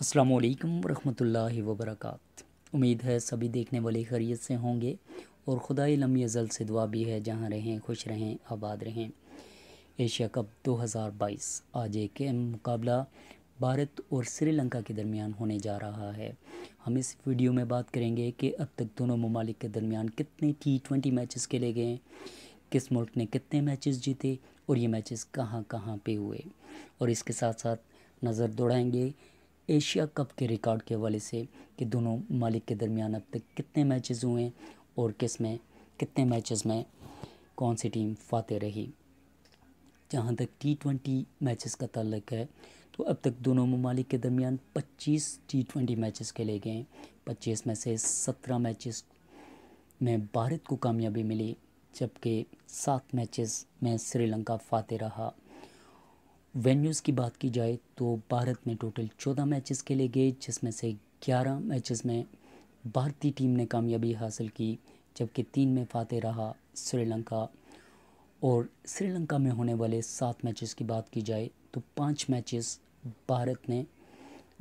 अस्सलाम वालेकुम रहमतुल्लाहि व बरकात उम्मीद है सभी देखने वाले खैरियत से होंगे और खुदाई लम्बी अज़ल से दुआ भी है जहाँ रहें खुश रहें आबाद रहें एशिया कप 2022 आज एक अहम मुकाबला भारत और श्रीलंका के दरमियान होने जा रहा है हम इस वीडियो में बात करेंगे कि अब तक दोनों ममालिक के दरमियान कितने टी ट्वेंटी मैचेस खेले गए हैं किस मुल्क ने कितने मैचेस जीते और ये मैचेस कहाँ कहाँ पे हुए और इसके साथ साथ नज़र दौड़ाएंगे एशिया कप के रिकॉर्ड के हवाले से कि दोनों मालिक के दरमियान अब तक कितने मैचेस हुए हैं और किस में कितने मैचेस में कौन सी टीम फाते रही जहाँ तक टी ट्वेंटी मैचेस का तल्लक है तो अब तक दोनों ममालिक के दरमियान पच्चीस टी ट्वेंटी मैचेस खेले गए पच्चीस में से सत्रह मैचेस में भारत को कामयाबी मिली जबकि सात मैचेस में श्रीलंका फ़ाते रहा वेन्यूज़ की बात की जाए तो भारत में टोटल चौदह मैचेस खेले गए जिसमें से ग्यारह मैचेस में भारतीय टीम ने कामयाबी हासिल की जबकि तीन में फाते रहा श्रीलंका और श्रीलंका में होने वाले सात मैचेस की बात की जाए तो पांच मैचेस भारत ने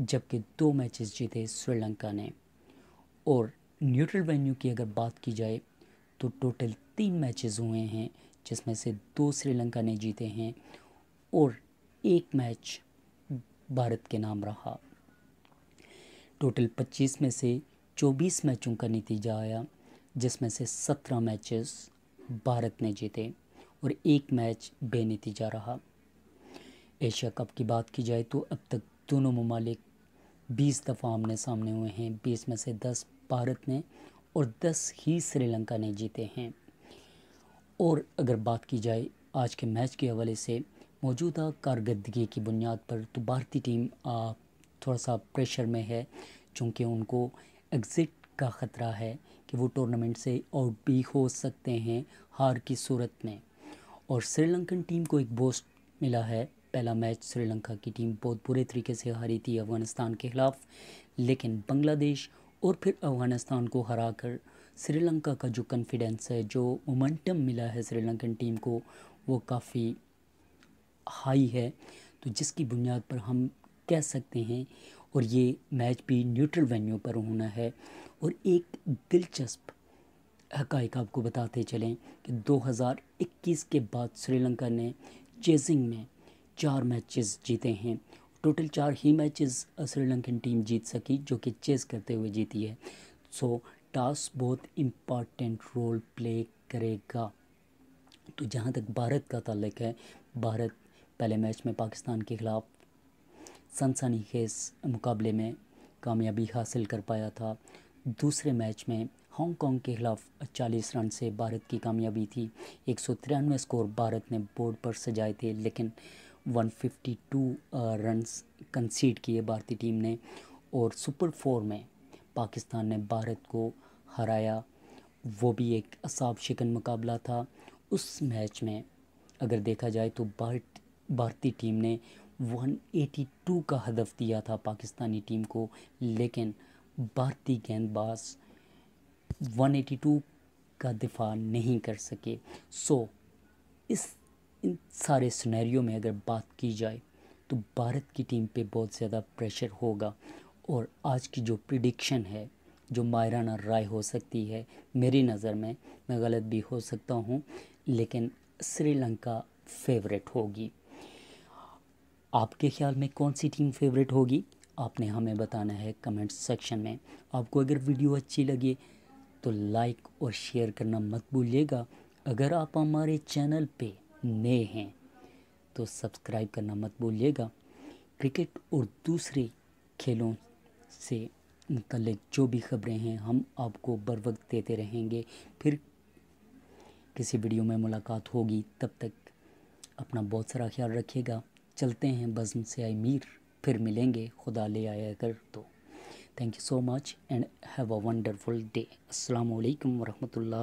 जबकि दो मैचेस जीते श्रीलंका ने और न्यूट्रल वेन्यू की अगर बात की जाए तो टोटल तीन मैचेस हुए हैं जिसमें से दो श्रीलंका ने जीते हैं और एक मैच भारत के नाम रहा टोटल 25 में से 24 मैचों का नतीजा आया जिसमें से 17 मैचेस भारत ने जीते और एक मैच बेनतीजा रहा एशिया कप की बात की जाए तो अब तक दोनों ममालिक 20 दफ़ा आमने सामने हुए हैं बीस में से दस भारत ने और दस ही श्रीलंका ने जीते हैं और अगर बात की जाए आज के मैच के हवाले से मौजूदा कारदगी की बुनियाद पर तो भारतीय टीम थोड़ा सा प्रेशर में है चूँकि उनको एग्ज़िट का ख़तरा है कि वो टूर्नामेंट से आउट भी हो सकते हैं हार की सूरत में और श्रीलंकन टीम को एक बोस्ट मिला है पहला मैच श्रीलंका की टीम बहुत बुरे तरीके से हारी थी अफ़गानिस्तान के ख़िलाफ़ लेकिन बांग्लादेश और फिर अफ़गानिस्तान को हरा कर श्रीलंका का जो कॉन्फिडेंस है जो मोमेंटम मिला है श्रीलंकन टीम को वो काफ़ी हाई है तो जिसकी बुनियाद पर हम कह सकते हैं और ये मैच भी न्यूट्रल वेन्यू पर होना है और एक दिलचस्प हकाइक आपको बताते चलें कि 2021 के बाद श्रीलंका ने चेजिंग में चार मैचेस जीते हैं टोटल चार ही मैचेस श्रीलंकन टीम जीत सकी जो कि चेस करते हुए जीती है सो टॉस बहुत इम्पॉर्टेंट रोल प्ले करेगा तो जहाँ तक भारत का ताल्लुक है भारत पहले मैच में पाकिस्तान के ख़िलाफ़ सनसनी खेस मुकाबले में कामयाबी हासिल कर पाया था दूसरे मैच में हांगकांग के खिलाफ 40 रन से भारत की कामयाबी थी एक स्कोर भारत ने बोर्ड पर सजाए थे लेकिन 152 रन्स कंसीड किए भारतीय टीम ने और सुपर फोर में पाकिस्तान ने भारत को हराया वो भी एक असाब शिकन मुकाबला था उस मैच में अगर देखा जाए तो भारत भारतीय टीम ने 182 का हदफ दिया था पाकिस्तानी टीम को लेकिन भारतीय गेंदबाज 182 का दिफा नहीं कर सके सो इस इन सारे सुनहरियों में अगर बात की जाए तो भारत की टीम पे बहुत ज़्यादा प्रेशर होगा और आज की जो प्रिडिक्शन है जो मायराना राय हो सकती है मेरी नज़र में मैं गलत भी हो सकता हूँ लेकिन श्रीलंका फेवरेट होगी आपके ख्याल में कौन सी टीम फेवरेट होगी आपने हमें बताना है कमेंट सेक्शन में आपको अगर वीडियो अच्छी लगे तो लाइक और शेयर करना मत भूलिएगा अगर आप हमारे चैनल पे नए हैं तो सब्सक्राइब करना मत भूलिएगा क्रिकेट और दूसरे खेलों से मुतल जो भी खबरें हैं हम आपको बर वक्त देते रहेंगे फिर किसी वीडियो में मुलाकात होगी तब तक अपना बहुत सारा ख्याल रखिएगा चलते हैं बज़म से आई मीर फिर मिलेंगे खुदा ले आया कर तो thank you so much and have a wonderful day अस्सलाम वालेकुम वरहमतुल्लाह